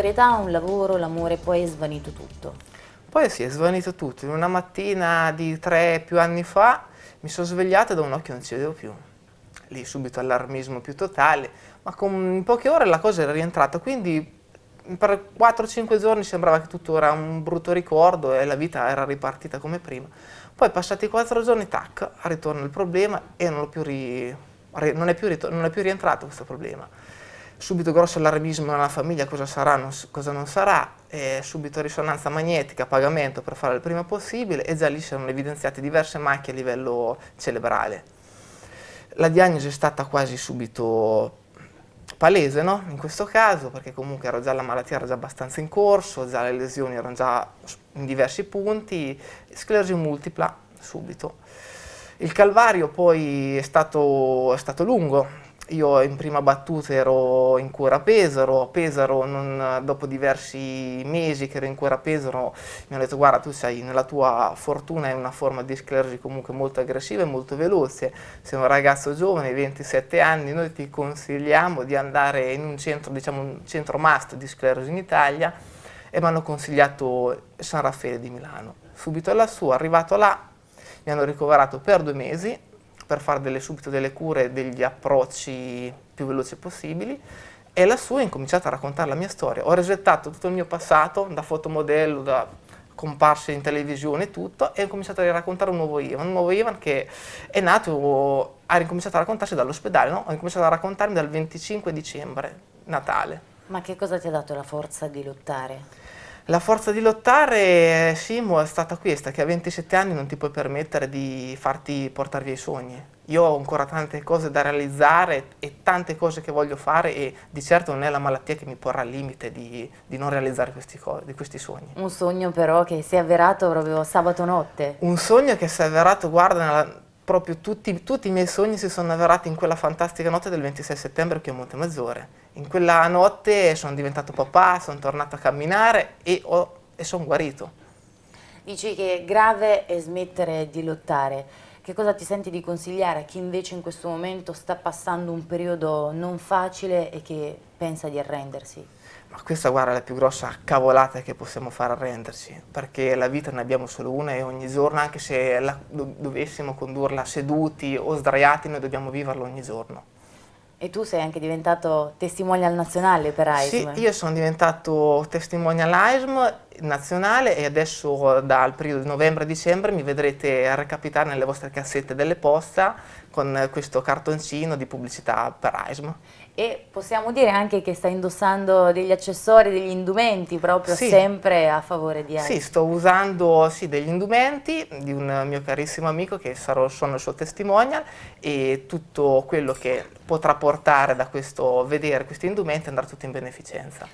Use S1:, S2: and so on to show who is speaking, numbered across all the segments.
S1: notorietà, un lavoro, l'amore, poi è svanito tutto.
S2: Poi si sì, è svanito tutto. In una mattina di tre più anni fa mi sono svegliata da un occhio non ci vedevo più. Lì subito allarmismo più totale, ma con poche ore la cosa era rientrata, quindi per 4-5 giorni sembrava che tutto era un brutto ricordo e la vita era ripartita come prima. Poi passati 4 giorni, tac, ritorna il problema e non, più ri... non, è, più ritor... non è più rientrato questo problema subito grosso allarmismo nella famiglia, cosa sarà, non, cosa non sarà, eh, subito risonanza magnetica, pagamento per fare il prima possibile e già lì si erano evidenziate diverse macchie a livello cerebrale. La diagnosi è stata quasi subito palese, no? In questo caso, perché comunque era già, la malattia era già abbastanza in corso, già le lesioni erano già in diversi punti, sclerosi multipla subito. Il calvario poi è stato, è stato lungo, io in prima battuta ero in cura a Pesaro, a Pesaro non, dopo diversi mesi che ero in cura a Pesaro mi hanno detto guarda tu sei nella tua fortuna è una forma di sclerosi comunque molto aggressiva e molto veloce, sei un ragazzo giovane, 27 anni, noi ti consigliamo di andare in un centro, diciamo un centro must di sclerosi in Italia e mi hanno consigliato San Raffaele di Milano. Subito lassù, arrivato là, mi hanno ricoverato per due mesi, per fare delle, subito delle cure, e degli approcci più veloci possibili e lassù ho incominciato a raccontare la mia storia. Ho resettato tutto il mio passato, da fotomodello, da comparse in televisione tutto, e ho cominciato a raccontare un nuovo Ivan, un nuovo Ivan che è nato, ha incominciato a raccontarsi dall'ospedale, no? ha cominciato a raccontarmi dal 25 dicembre, Natale.
S1: Ma che cosa ti ha dato la forza di lottare?
S2: La forza di lottare, eh, Simo, è stata questa, che a 27 anni non ti puoi permettere di farti portare via i sogni. Io ho ancora tante cose da realizzare e tante cose che voglio fare e di certo non è la malattia che mi porrà al limite di, di non realizzare questi, di questi, sogni.
S1: Un sogno però che si è avverato proprio sabato notte. Un
S2: sogno che si è avverato, guarda, nella, proprio tutti, tutti, i miei sogni si sono avverati in quella fantastica notte del 26 settembre che ho a Montemazzore. In quella notte sono diventato papà, sono tornato a camminare e, e sono guarito.
S1: Dici che è grave è smettere di lottare che cosa ti senti di consigliare a chi invece in questo momento sta passando un periodo non facile e che pensa di arrendersi?
S2: Ma questa guarda è la più grossa cavolata che possiamo fare arrenderci, perché la vita ne abbiamo solo una e ogni giorno, anche se la, do, dovessimo condurla seduti o sdraiati, noi dobbiamo viverla ogni giorno.
S1: E tu sei anche diventato testimonial nazionale per AISM. Sì, io
S2: sono diventato testimonial AISM nazionale e adesso dal periodo di novembre-dicembre mi vedrete recapitare nelle vostre cassette delle posta con questo cartoncino di pubblicità per AISM.
S1: E possiamo dire anche che sta indossando degli accessori, degli indumenti proprio sì. sempre a favore di AISM. Sì, sto
S2: usando sì, degli indumenti di un mio carissimo amico che sarò, sono il suo testimonial e tutto quello che potrà portare da questo vedere questi indumenti andrà tutto in beneficenza.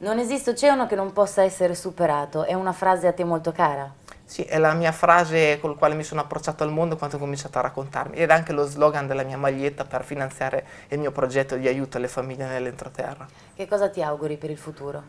S1: Non esiste oceano che non possa essere superato, è una frase a te molto cara.
S2: Sì, è la mia frase con la quale mi sono approcciato al mondo quando ho cominciato a raccontarmi ed è anche lo slogan della mia maglietta per finanziare il mio progetto di aiuto alle famiglie nell'entroterra.
S1: Che cosa ti auguri per il futuro?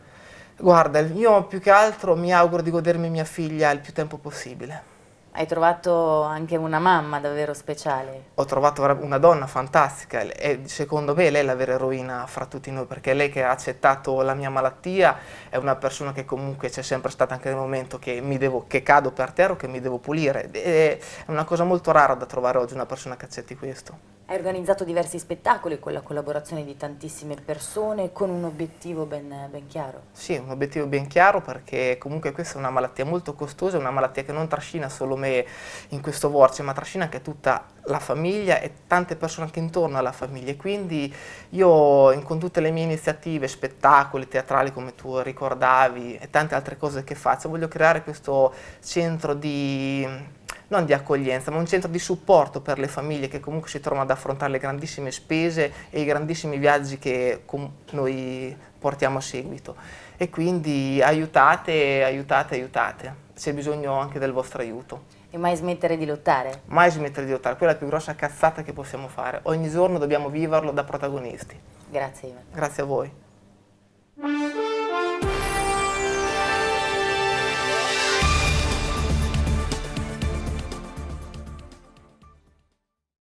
S2: Guarda, io più che altro mi auguro di godermi mia figlia il più tempo possibile. Hai trovato
S1: anche una mamma davvero speciale.
S2: Ho trovato una donna fantastica e secondo me lei è la vera eroina fra tutti noi perché lei che ha accettato la mia malattia è una persona che comunque c'è sempre stata anche nel momento che, devo, che cado per terra o che mi devo pulire. È una cosa molto rara da trovare oggi una persona che accetti questo.
S1: Hai organizzato diversi spettacoli con la collaborazione di tantissime persone, con un obiettivo ben, ben, chiaro.
S2: Sì, un obiettivo ben chiaro perché comunque questa è una malattia molto costosa, una malattia che non trascina solo me in questo vortice, ma trascina anche tutta la famiglia e tante persone anche intorno alla famiglia. quindi io con tutte le mie iniziative, spettacoli, teatrali come tu ricordavi e tante altre cose che faccio, voglio creare questo centro di non di accoglienza, ma un centro di supporto per le famiglie che comunque si trovano ad affrontare le grandissime spese e i grandissimi viaggi che noi portiamo a seguito. E quindi aiutate, aiutate, aiutate. C'è bisogno anche del vostro aiuto.
S1: E mai smettere di lottare?
S2: Mai smettere di lottare, quella è la più grossa cazzata che possiamo fare. Ogni giorno dobbiamo viverlo da protagonisti. Grazie Ivan. Grazie a voi.